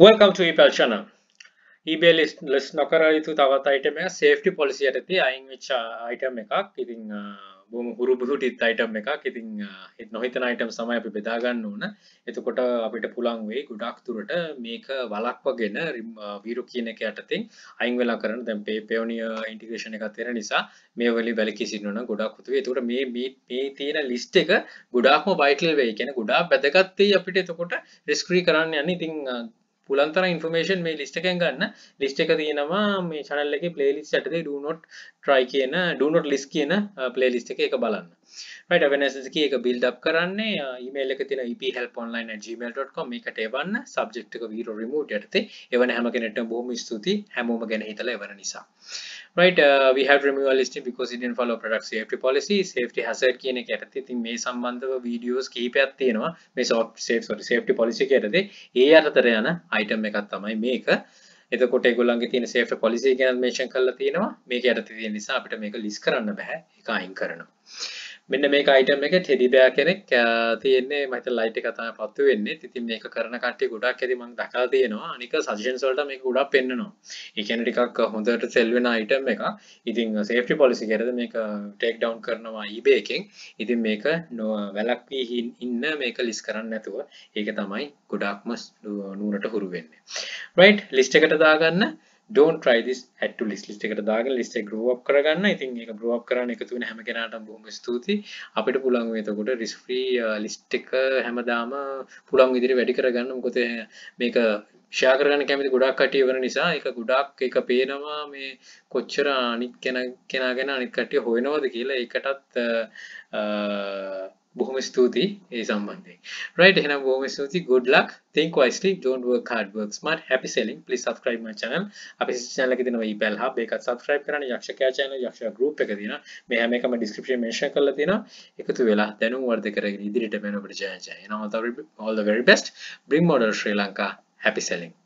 වල්කම් ටල් e channel eBay list list නොකර යුතු තවත් item එක safety policy යටතේ අයින් වෙච්ච item එකක්. ඉතින් බොහොම හුරු බුදු ටිත් item එකක්. ඉතින් නොහිතන item තමයි අපි බෙදා ගන්න ඕන. එතකොට අපිට පුළුවන් වෙයි ගොඩක් දුරට මේක වළක්වගෙන වීරු කියන එක යටතේ අයින් වෙලා කරන්න. දැන් Payoneer integration එකක් තියෙන නිසා මේ වලින් වැලකී සිටිනවා නම් ගොඩක් උතුයි. එතකොට මේ මේ තියෙන list එක ගොඩාක්ම vital වෙයි. කියන්නේ ගොඩාක් වැදගත් වෙයි අපිට එතකොට risk free කරන්න යන්නේ. ඉතින් පුළන්තර ඉන්ෆර්මේෂන් මේ ලිස්ට එකෙන් ගන්න ලිස්ට එක තියෙනවා මේ චනල්ල එක පලේලිස් ඇටේ ඩනොට් ට්‍රයි කියන ඩනොට් ලිස් කියන පලේලිස් එක එක බලන්න right awareness එකේ එක build up කරන්නේ uh, email එක තියෙන ephelponline@gmail.com මේකට එවන්න subject එක vero remote යටතේ එවන හැම කෙනෙක්ටම බොහොම ස්තුතියි හැමෝම ගැන හිතලා එවන නිසා right uh, we have to remove our listing because it didn't follow product safety policy safety hazard කියන එක යටතේ ඉතින් මේ සම්බන්ධව videos කිහිපයක් තියෙනවා මේ soft safe sorry safety policy එක යටතේ ඒ යටතර යන item එකක් තමයි මේක එතකොට ඒගොල්ලන්ගේ තියෙන safety policy ගැන mention කරලා තියෙනවා මේක යටතේ තියෙන නිසා අපිට මේක list කරන්න බෑ ඒක අයින් කරනවා මෙන්න මේ අයිටම් එක ටෙඩිබෑ කෙනෙක් තියෙන්නේ මත ලයිට් එක තමයි පත්තු වෙන්නේ. ඉතින් මේක කරන කට්ටිය ගොඩක් ඇති මම දැකලා තියෙනවා. අනික සජෙෂන්ස් වලට මේක ගොඩක් පෙන්නනවා. ඒ කියන්නේ ටිකක් හොඳට සෙල් වෙන අයිටම් එකක්. ඉතින් සේෆ්ටි පොලිසි කියලාද මේක ටේක් ඩවුන් කරනවා eBay එකෙන්. ඉතින් මේක වැලක්වී ඉන්න මේක ලිස්ට් කරන්න නැතුව ඒක තමයි ගොඩක්ම නුනට හුරු වෙන්නේ. රයිට් ලිස්ට් එකට දාගන්න don't try this add to list list එකට දාගෙන list එක grow up කරගන්න. ඉතින් ඒක grow up කරන්න එකතු වෙන හැම කෙනාටම බොහොම ස්තුතියි. අපිට පුළුවන් මේ එතකොට risk free uh, list එක හැමදාම පුළුවන් විදිහට වැඩි කරගන්න. මොකද මේක ෂයා කරගන්න කැමති ගොඩක් කටිය වෙන නිසා ඒක ගොඩක් ඒක පේනවා මේ කොච්චර අනිත් කෙනා කෙනා ගැන අනිත් කටිය හොයනවද කියලා ඒකටත් uh, uh, බොහොම ස්තුතියි ඒ සම්බන්ධයෙන් right එහෙනම් බොහොම ස්තුතියි good luck think wisely don't work hard work smart happy selling please subscribe my channel අපි channel එකේ දෙනවා email hub ඒකත් subscribe කරන්න යක්ෂකයා channel යක්ෂයා group එක දිනා මේ හැම එකම description mention කරලා තියෙනවා එකතු වෙලා දැනුම් වර්ධ කරගෙන ඉදිරියට යන ඔබට ජය ජය එනවා all the very best bring model sri lanka happy selling